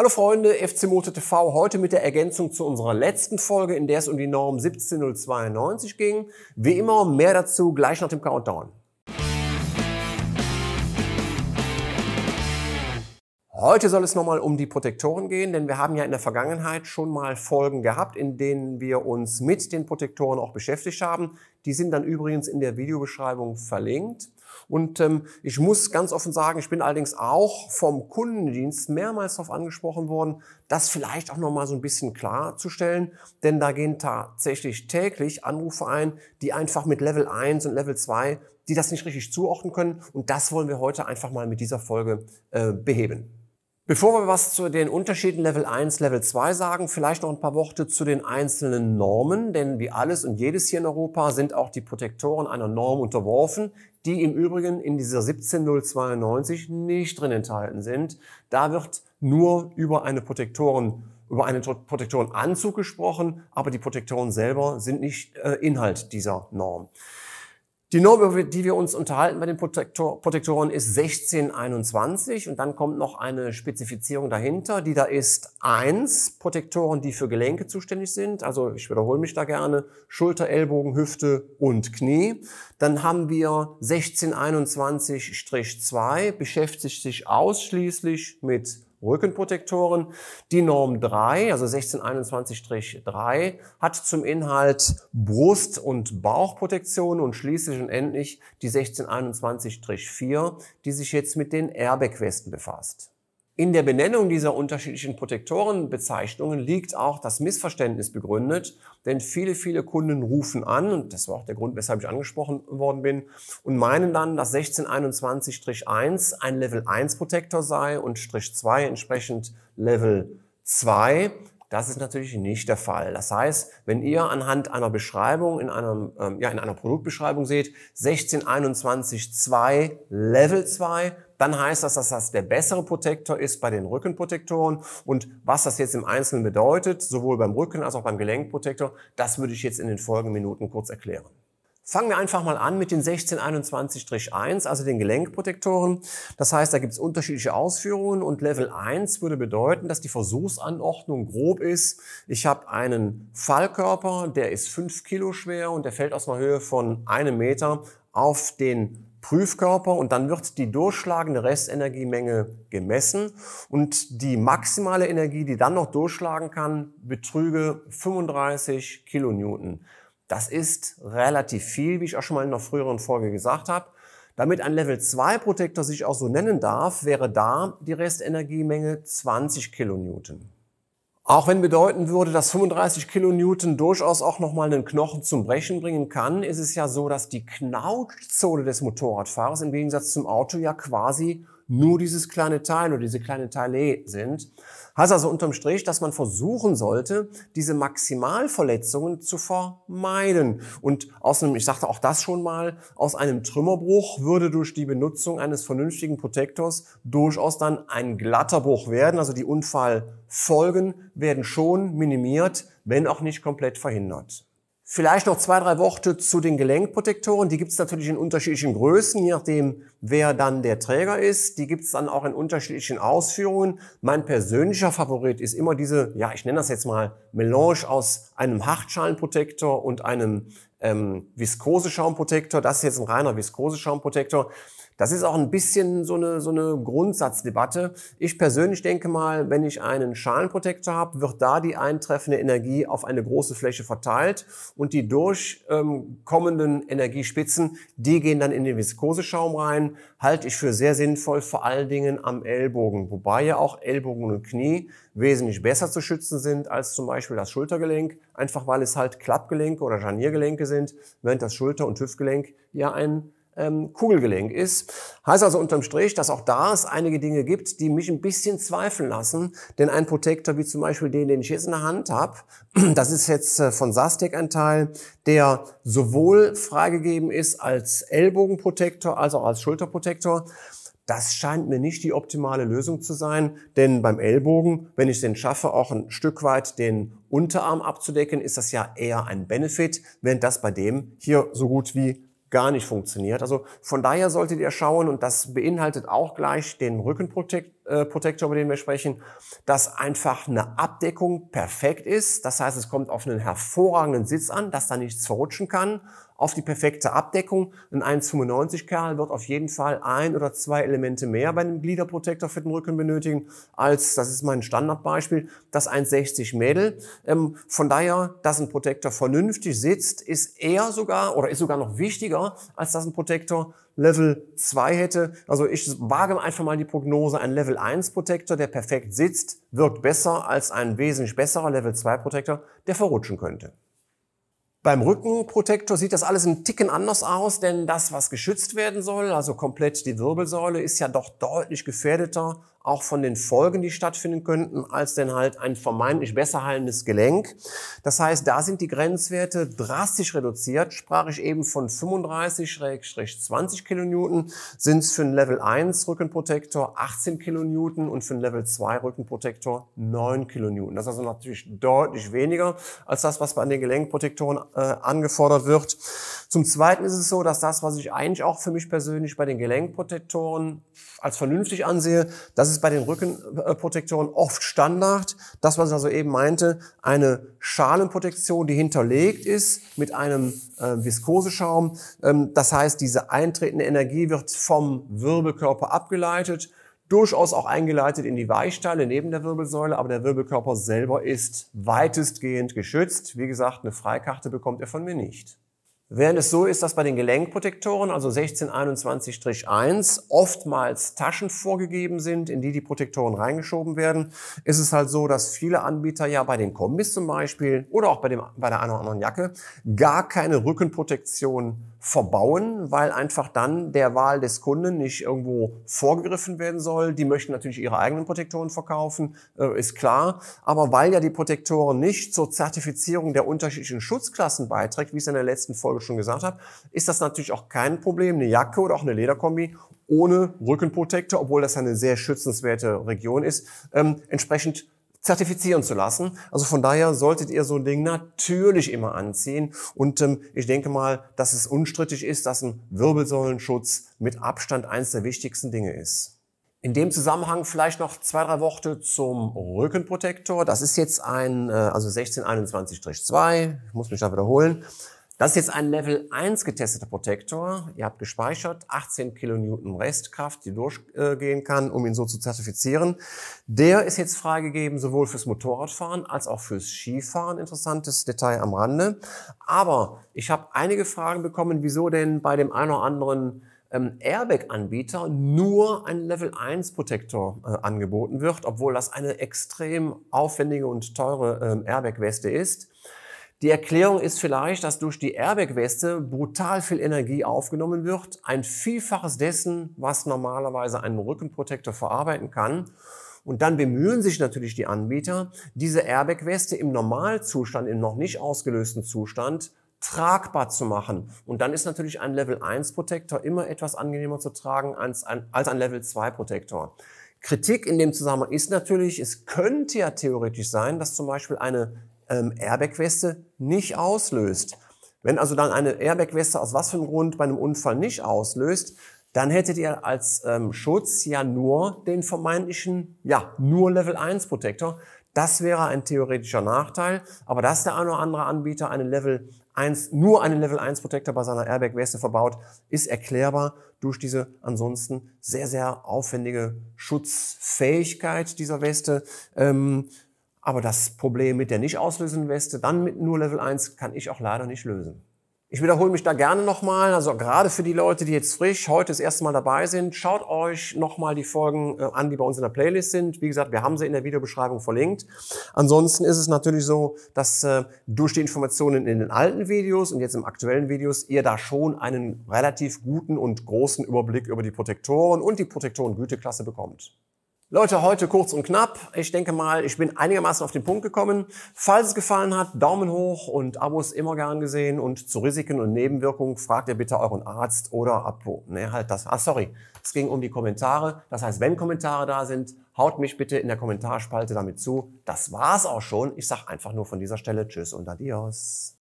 Hallo Freunde, FC Motor TV, heute mit der Ergänzung zu unserer letzten Folge, in der es um die Norm 17092 ging. Wie immer mehr dazu gleich nach dem Countdown. Heute soll es nochmal um die Protektoren gehen, denn wir haben ja in der Vergangenheit schon mal Folgen gehabt, in denen wir uns mit den Protektoren auch beschäftigt haben. Die sind dann übrigens in der Videobeschreibung verlinkt. Und ähm, ich muss ganz offen sagen, ich bin allerdings auch vom Kundendienst mehrmals darauf angesprochen worden, das vielleicht auch nochmal so ein bisschen klarzustellen, denn da gehen tatsächlich täglich Anrufe ein, die einfach mit Level 1 und Level 2, die das nicht richtig zuordnen können. Und das wollen wir heute einfach mal mit dieser Folge äh, beheben. Bevor wir was zu den Unterschieden Level 1, Level 2 sagen, vielleicht noch ein paar Worte zu den einzelnen Normen, denn wie alles und jedes hier in Europa sind auch die Protektoren einer Norm unterworfen die im Übrigen in dieser 17092 nicht drin enthalten sind. Da wird nur über eine Protektoren über einen Protektorenanzug gesprochen, aber die Protektoren selber sind nicht äh, Inhalt dieser Norm. Die Norm, über die wir uns unterhalten bei den Protektor Protektoren, ist 1621 und dann kommt noch eine Spezifizierung dahinter, die da ist 1, Protektoren, die für Gelenke zuständig sind, also ich wiederhole mich da gerne, Schulter, Ellbogen, Hüfte und Knie. Dann haben wir 1621-2, beschäftigt sich ausschließlich mit Rückenprotektoren. Die Norm 3, also 1621-3, hat zum Inhalt Brust- und Bauchprotektion und schließlich und endlich die 1621-4, die sich jetzt mit den Airbag-Westen befasst. In der Benennung dieser unterschiedlichen Protektorenbezeichnungen liegt auch das Missverständnis begründet, denn viele, viele Kunden rufen an, und das war auch der Grund, weshalb ich angesprochen worden bin, und meinen dann, dass 1621-1 ein Level 1 Protektor sei und Strich 2 entsprechend Level 2. Das ist natürlich nicht der Fall. Das heißt, wenn ihr anhand einer Beschreibung in, einem, ähm, ja, in einer Produktbeschreibung seht, 1621-2 Level 2, dann heißt das, dass das der bessere Protektor ist bei den Rückenprotektoren. Und was das jetzt im Einzelnen bedeutet, sowohl beim Rücken als auch beim Gelenkprotektor, das würde ich jetzt in den folgenden Minuten kurz erklären. Fangen wir einfach mal an mit den 1621-1, also den Gelenkprotektoren. Das heißt, da gibt es unterschiedliche Ausführungen und Level 1 würde bedeuten, dass die Versuchsanordnung grob ist. Ich habe einen Fallkörper, der ist 5 Kilo schwer und der fällt aus einer Höhe von einem Meter auf den Prüfkörper und dann wird die durchschlagende Restenergiemenge gemessen und die maximale Energie, die dann noch durchschlagen kann, betrüge 35 Kilonewton. Das ist relativ viel, wie ich auch schon mal in einer früheren Folge gesagt habe. Damit ein Level 2 Protektor sich auch so nennen darf, wäre da die Restenergiemenge 20 Kilonewton. Auch wenn bedeuten würde, dass 35 Kilonewton durchaus auch nochmal einen Knochen zum Brechen bringen kann, ist es ja so, dass die Knautschzone des Motorradfahrers im Gegensatz zum Auto ja quasi nur dieses kleine Teil oder diese kleine Teile sind. Heißt also unterm Strich, dass man versuchen sollte, diese Maximalverletzungen zu vermeiden. Und aus einem, ich sagte auch das schon mal, aus einem Trümmerbruch würde durch die Benutzung eines vernünftigen Protektors durchaus dann ein glatter Bruch werden. Also die Unfallfolgen werden schon minimiert, wenn auch nicht komplett verhindert. Vielleicht noch zwei, drei Worte zu den Gelenkprotektoren. Die gibt es natürlich in unterschiedlichen Größen, je nachdem, wer dann der Träger ist. Die gibt es dann auch in unterschiedlichen Ausführungen. Mein persönlicher Favorit ist immer diese, ja, ich nenne das jetzt mal Melange aus einem Hartschalenprotektor und einem ähm, Viskoseschaumprotektor. Das ist jetzt ein reiner Viskoseschaumprotektor. Das ist auch ein bisschen so eine, so eine Grundsatzdebatte. Ich persönlich denke mal, wenn ich einen Schalenprotektor habe, wird da die eintreffende Energie auf eine große Fläche verteilt und die durchkommenden ähm, Energiespitzen, die gehen dann in den Viskoseschaum rein Übungen halte ich für sehr sinnvoll, vor allen Dingen am Ellbogen, wobei ja auch Ellbogen und Knie wesentlich besser zu schützen sind als zum Beispiel das Schultergelenk, einfach weil es halt Klappgelenke oder Scharniergelenke sind, während das Schulter- und Hüftgelenk ja ein ähm, Kugelgelenk ist. Heißt also unterm Strich, dass auch da es einige Dinge gibt, die mich ein bisschen zweifeln lassen. Denn ein Protektor wie zum Beispiel den, den ich jetzt in der Hand habe, das ist jetzt äh, von Sastec ein Teil, der sowohl freigegeben ist als Ellbogenprotektor als auch als Schulterprotektor. Das scheint mir nicht die optimale Lösung zu sein, denn beim Ellbogen, wenn ich es denn schaffe, auch ein Stück weit den Unterarm abzudecken, ist das ja eher ein Benefit, während das bei dem hier so gut wie gar nicht funktioniert. Also von daher solltet ihr schauen, und das beinhaltet auch gleich den Rückenprotekt, äh, Protector, über den wir sprechen, dass einfach eine Abdeckung perfekt ist. Das heißt, es kommt auf einen hervorragenden Sitz an, dass da nichts verrutschen kann, auf die perfekte Abdeckung. Ein 1,95 Kerl wird auf jeden Fall ein oder zwei Elemente mehr bei einem Gliederprotektor für den Rücken benötigen, als, das ist mein Standardbeispiel, das 1,60 Mädel. Ähm, von daher, dass ein Protektor vernünftig sitzt, ist eher sogar oder ist sogar noch wichtiger, als dass ein Protektor Level 2 hätte. Also ich wage einfach mal die Prognose, ein Level 1 Protektor, der perfekt sitzt, wirkt besser als ein wesentlich besserer Level 2 Protektor, der verrutschen könnte. Beim Rückenprotektor sieht das alles ein Ticken anders aus, denn das, was geschützt werden soll, also komplett die Wirbelsäule, ist ja doch deutlich gefährdeter, auch von den Folgen, die stattfinden könnten, als denn halt ein vermeintlich besser heilendes Gelenk. Das heißt, da sind die Grenzwerte drastisch reduziert. Sprach ich eben von 35-20 Kilonewton, sind es für einen Level 1 Rückenprotektor 18 Kilonewton und für einen Level 2 Rückenprotektor 9 Kilonewton. Das ist also natürlich deutlich weniger als das, was bei den Gelenkprotektoren äh, angefordert wird. Zum Zweiten ist es so, dass das, was ich eigentlich auch für mich persönlich bei den Gelenkprotektoren als vernünftig ansehe, das ist bei den Rückenprotektoren oft Standard. Das, was ich also eben meinte, eine Schalenprotektion, die hinterlegt ist mit einem äh, Viskoseschaum. Ähm, das heißt, diese eintretende Energie wird vom Wirbelkörper abgeleitet durchaus auch eingeleitet in die Weichteile neben der Wirbelsäule, aber der Wirbelkörper selber ist weitestgehend geschützt. Wie gesagt, eine Freikarte bekommt er von mir nicht. Während es so ist, dass bei den Gelenkprotektoren, also 1621-1, oftmals Taschen vorgegeben sind, in die die Protektoren reingeschoben werden, ist es halt so, dass viele Anbieter ja bei den Kombis zum Beispiel oder auch bei, dem, bei der einen oder anderen Jacke gar keine Rückenprotektion verbauen, weil einfach dann der Wahl des Kunden nicht irgendwo vorgegriffen werden soll. Die möchten natürlich ihre eigenen Protektoren verkaufen, äh, ist klar. Aber weil ja die Protektoren nicht zur Zertifizierung der unterschiedlichen Schutzklassen beiträgt, wie ich es in der letzten Folge schon gesagt habe, ist das natürlich auch kein Problem, eine Jacke oder auch eine Lederkombi ohne Rückenprotektor, obwohl das eine sehr schützenswerte Region ist, ähm, entsprechend zertifizieren zu lassen. Also von daher solltet ihr so ein Ding natürlich immer anziehen. Und ähm, ich denke mal, dass es unstrittig ist, dass ein Wirbelsäulenschutz mit Abstand eines der wichtigsten Dinge ist. In dem Zusammenhang vielleicht noch zwei, drei Worte zum Rückenprotektor. Das ist jetzt ein, äh, also 1621-2, ich muss mich da wiederholen. Das ist jetzt ein Level 1 getesteter Protektor. Ihr habt gespeichert 18 Kilonewton Restkraft, die durchgehen kann, um ihn so zu zertifizieren. Der ist jetzt freigegeben sowohl fürs Motorradfahren als auch fürs Skifahren. Interessantes Detail am Rande. Aber ich habe einige Fragen bekommen, wieso denn bei dem einen oder anderen ähm, Airbag-Anbieter nur ein Level 1 Protektor äh, angeboten wird, obwohl das eine extrem aufwendige und teure äh, Airbag-Weste ist. Die Erklärung ist vielleicht, dass durch die Airbag-Weste brutal viel Energie aufgenommen wird, ein Vielfaches dessen, was normalerweise ein Rückenprotektor verarbeiten kann. Und dann bemühen sich natürlich die Anbieter, diese Airbag-Weste im Normalzustand, im noch nicht ausgelösten Zustand tragbar zu machen. Und dann ist natürlich ein Level 1 Protektor immer etwas angenehmer zu tragen als ein, als ein Level 2 Protektor. Kritik in dem Zusammenhang ist natürlich, es könnte ja theoretisch sein, dass zum Beispiel eine ähm, Airbag-Weste nicht auslöst. Wenn also dann eine Airbag-Weste aus was für einem Grund bei einem Unfall nicht auslöst, dann hättet ihr als ähm, Schutz ja nur den vermeintlichen, ja, nur Level 1 Protektor. Das wäre ein theoretischer Nachteil, aber dass der eine oder andere Anbieter eine Level 1, nur einen Level 1 Protektor bei seiner Airbag-Weste verbaut, ist erklärbar durch diese ansonsten sehr, sehr aufwendige Schutzfähigkeit dieser Weste. Ähm, aber das Problem mit der nicht auslösenden Weste, dann mit nur Level 1, kann ich auch leider nicht lösen. Ich wiederhole mich da gerne nochmal, also gerade für die Leute, die jetzt frisch heute das erste Mal dabei sind, schaut euch nochmal die Folgen äh, an, die bei uns in der Playlist sind. Wie gesagt, wir haben sie in der Videobeschreibung verlinkt. Ansonsten ist es natürlich so, dass äh, durch die Informationen in den alten Videos und jetzt im aktuellen Videos ihr da schon einen relativ guten und großen Überblick über die Protektoren und die Protektorengüteklasse bekommt. Leute, heute kurz und knapp. Ich denke mal, ich bin einigermaßen auf den Punkt gekommen. Falls es gefallen hat, Daumen hoch und Abos immer gern gesehen. Und zu Risiken und Nebenwirkungen fragt ihr bitte euren Arzt oder Apo. Ne, halt das. Ah, sorry. Es ging um die Kommentare. Das heißt, wenn Kommentare da sind, haut mich bitte in der Kommentarspalte damit zu. Das war's auch schon. Ich sag einfach nur von dieser Stelle Tschüss und Adios.